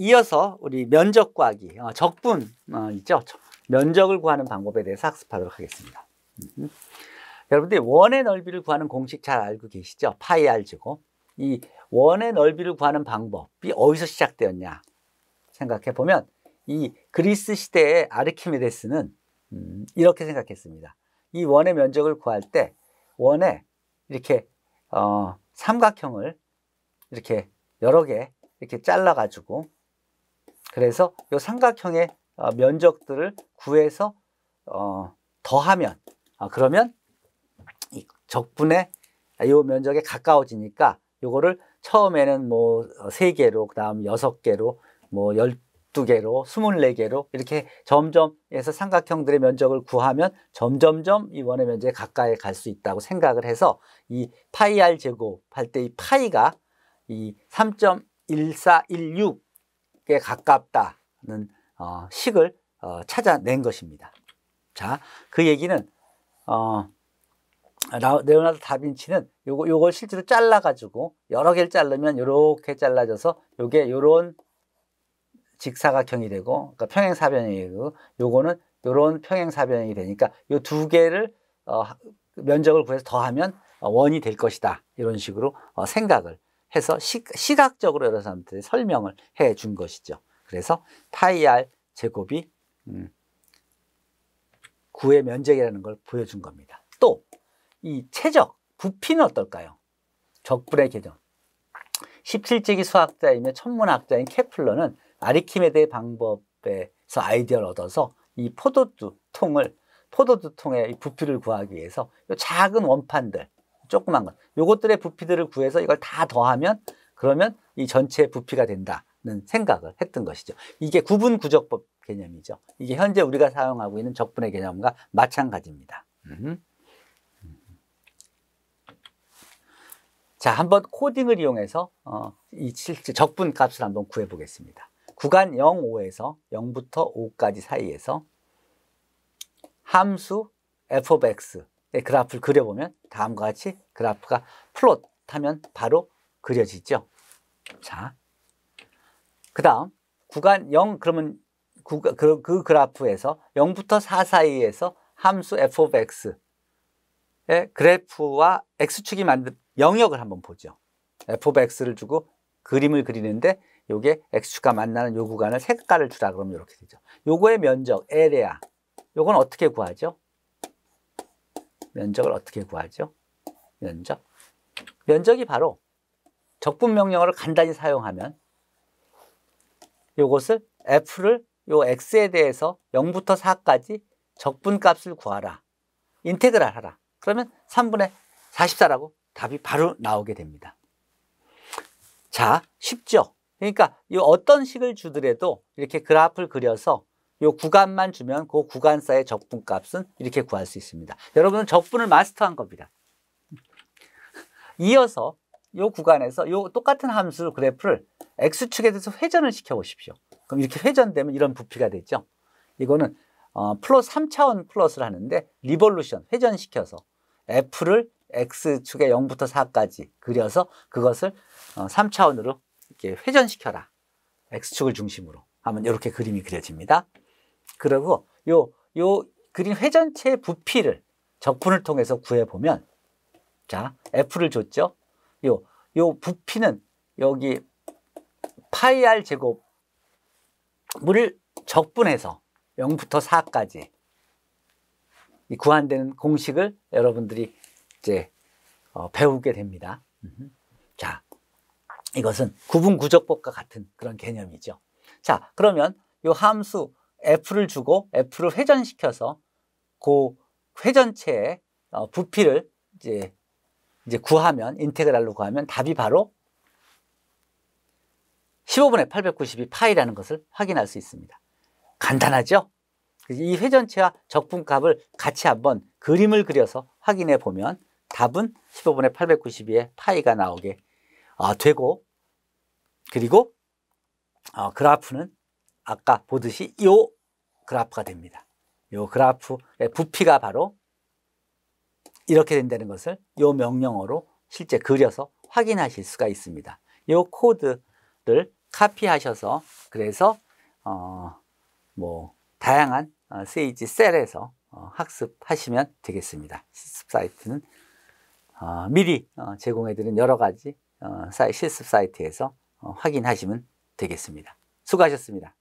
이어서 우리 면적 구하기, 어, 적분 어, 있죠? 면적을 구하는 방법에 대해서 학습하도록 하겠습니다. 음. 여러분들 원의 넓이를 구하는 공식 잘 알고 계시죠? 파이 알즈고 이 원의 넓이를 구하는 방법이 어디서 시작되었냐 생각해 보면 이 그리스 시대의 아르키메데스는 음, 이렇게 생각했습니다. 이 원의 면적을 구할 때 원에 이렇게 어, 삼각형을 이렇게 여러 개 이렇게 잘라 가지고 그래서 이 삼각형의 어, 면적들을 구해서 어, 더하면 아, 그러면 이 적분의 이 면적에 가까워지니까 이거를 처음에는 뭐 세개로 어, 그다음 여섯 개로뭐 열두 개로 스물네 개로 이렇게 점점 해서 삼각형들의 면적을 구하면 점점점 이 원의 면적에 가까이 갈 수 있다고 생각을 해서 이 파이 r 제곱 할때 이 파이가 이3.1416 꽤 가깝다는 어, 식을 어, 찾아낸 것입니다. 자, 그 얘기는 어, 레오나르 다빈치는 요거 요걸 실제로 잘라 가지고 여러 개를 자르면 요렇게 잘라져서 요게 요런 직사각형이 되고 그러니까 평행사변이 되고 요거는 요런 평행사변이 되니까 요 두 개를 어, 면적을 구해서 더하면 어, 원이 될 것이다. 이런 식으로 어, 생각을 해서 시, 각적으로 여러 사람들이 설명을 해 준 것이죠. 그래서 파이 알 제곱이 음, 9의 면적이라는 걸 보여준 겁니다. 또 이 최적 부피는 어떨까요? 적분의 계정. 17세기 수학자이며 천문학자인 케플러는 아리키메데의 방법에서 아이디어를 얻어서 이 포도주 통을 포도주 통의 부피를 구하기 위해서 이 작은 원판들 조그만 것. 요것들의 부피들을 구해서 이걸 다 더하면 그러면 이 전체 부피가 된다는 생각을 했던 것이죠. 이게 구분 구적법 개념이죠. 이게 현재 우리가 사용하고 있는 적분의 개념과 마찬가지입니다. 음. 자, 한번 코딩을 이용해서 어, 이 실제 적분 값을 한번 구해 보겠습니다. 구간 0, 5에서 0부터 5까지 사이에서 함수 f of x 네, 그래프를 그려보면 다음과 같이 그래프가 플롯 하면 바로 그려지죠. 자, 그 다음 구간 0 그러면 구, 그, 그 그래프에서 0부터 4 사이에서 함수 f of x의 그래프와 x축이 만든 영역을 한번 보죠. f of x를 주고 그림을 그리는데 요게 x축과 만나는 요 구간을 색깔을 주라 그러면 이렇게 되죠. 요거의 면적, 에레아. 요건 어떻게 구하죠? 면적을 어떻게 구하죠? 면적. 면적이 바로 적분 명령어를 간단히 사용하면 이것을 f를 요 x에 대해서 0부터 4까지 적분값을 구하라. 인테그랄 하라. 그러면 3분의 44라고 답이 바로 나오게 됩니다. 자, 쉽죠? 그러니까 이 어떤 식을 주더라도 이렇게 그래프를 그려서 요 구간만 주면 그 구간사의 적분값은 이렇게 구할 수 있습니다. 여러분은 적분을 마스터한 겁니다. 이어서 요 구간에서 요 똑같은 함수 그래프를 x축에 대해서 회전을 시켜보십시오. 그럼 이렇게 회전되면 이런 부피가 되죠. 이거는 어, 플러스 3차원 플러스를 하는데 리볼루션, 회전시켜서 f를 x축의 0부터 4까지 그려서 그것을 어, 3차원으로 이렇게 회전시켜라. x축을 중심으로 하면 이렇게 그림이 그려집니다. 그리고 요, 요 그린 회전체의 부피를 적분을 통해서 구해보면 자, F를 줬죠? 요, 요 부피는 여기 파이 r 제곱을 물 적분해서 0부터 4까지 이 구한되는 공식을 여러분들이 이제 어, 배우게 됩니다. 자, 이것은 구분구적법과 같은 그런 개념이죠. 자, 그러면 이 함수 F를 주고 F를 회전시켜서 그 회전체의 어, 부피를 이제 이제 구하면 인테그랄로 구하면 답이 바로 15분의 8 9 2 파이라는 것을 확인할 수 있습니다. 간단하죠? 이 회전체와 적분값을 같이 한번 그림을 그려서 확인해 보면 답은 15분의 892의 파이가 나오게 어, 되고 그리고 어, 그래프는 아까 보듯이 이 그래프가 됩니다. 이 그래프의 예, 부피가 바로 이렇게 된다는 것을 이 명령어로 실제 그려서 확인하실 수가 있습니다. 이 코드를 카피하셔서 그래서 어뭐 다양한 어, 세이지 셀에서 어, 학습하시면 되겠습니다. 실습 사이트는 어, 미리 어, 제공해드린 여러 가지 실습 사이트에서 확인하시면 되겠습니다. 수고하셨습니다.